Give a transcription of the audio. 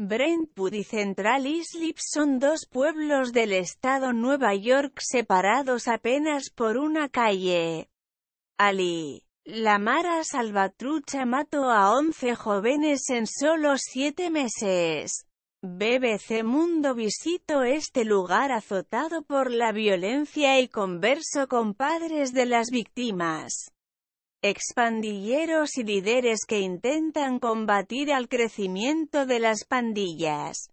Brentwood y Central Islip son dos pueblos del estado Nueva York separados apenas por una calle. Ali. La Mara Salvatrucha mató a 11 jóvenes en solo 7 meses. BBC Mundo visitó este lugar azotado por la violencia y converso con padres de las víctimas. Expandilleros y líderes que intentan combatir al crecimiento de las pandillas.